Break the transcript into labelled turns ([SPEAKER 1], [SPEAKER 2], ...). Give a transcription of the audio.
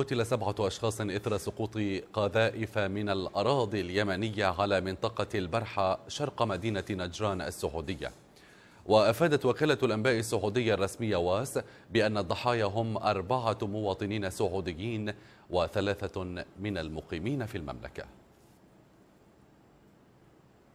[SPEAKER 1] قتل سبعة أشخاص إثر سقوط قذائف من الأراضي اليمنية على منطقة البرحة شرق مدينة نجران السعودية وأفادت وكالة الأنباء السعودية الرسمية واس بأن الضحايا هم أربعة مواطنين سعوديين وثلاثة من المقيمين في المملكة